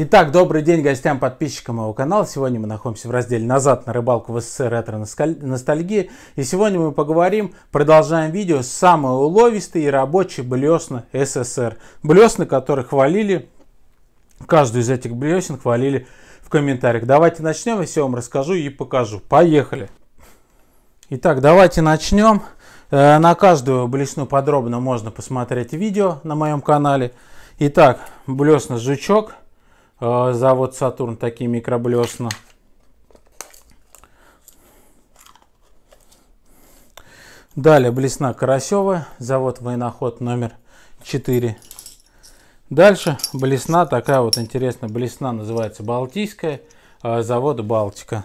Итак, добрый день гостям, подписчикам моего канала. Сегодня мы находимся в разделе «Назад на рыбалку в СССР. Ретро-ностальгии». И сегодня мы поговорим, продолжаем видео, самые уловистые и рабочие блесны СССР. Блесны, которые хвалили, каждую из этих блесен хвалили в комментариях. Давайте начнем, я все вам расскажу и покажу. Поехали! Итак, давайте начнем. Э, на каждую блесну подробно можно посмотреть видео на моем канале. Итак, блесна «Жучок». Э, завод Сатурн такие микроблесна. Далее Блесна Карасева, завод военоход номер 4. Дальше Блесна, такая вот интересная Блесна, называется Балтийская, э, завод Балтика.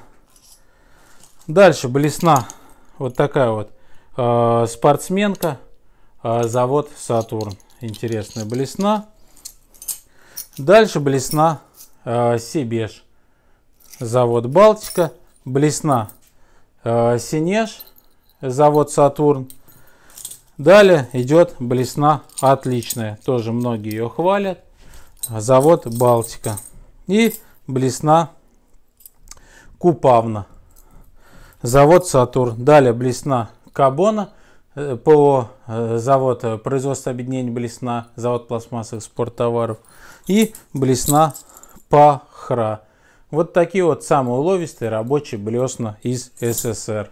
Дальше Блесна, вот такая вот э, спортсменка, завод Сатурн. Интересная Блесна. Дальше Блесна Э, Сибеж, завод Балтика, Блесна, э, Синеж, завод Сатурн. Далее идет Блесна отличная, тоже многие ее хвалят, завод Балтика. И Блесна Купавна, завод Сатурн. Далее Блесна Кабона, э, ПО, завод производства объединения Блесна, завод пластмассовых спорттоваров и Блесна пахра. Вот такие вот самые уловистые рабочие блесна из СССР.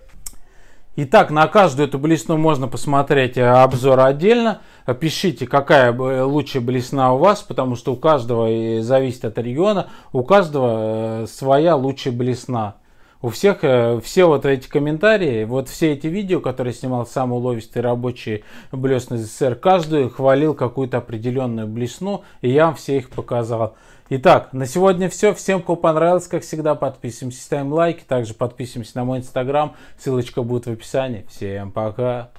Итак, на каждую эту блесну можно посмотреть э, обзор отдельно. Пишите, какая э, лучшая блесна у вас, потому что у каждого э, зависит от региона, у каждого своя лучшая блесна у всех э, все вот эти комментарии, вот все эти видео, которые снимал сам уловистый рабочий блесны СССР, каждую хвалил какую-то определенную блесну, и я вам все их показал. Итак, на сегодня все. Всем, кому понравилось, как всегда, подписываемся, ставим лайки, также подписываемся на мой инстаграм, ссылочка будет в описании. Всем пока!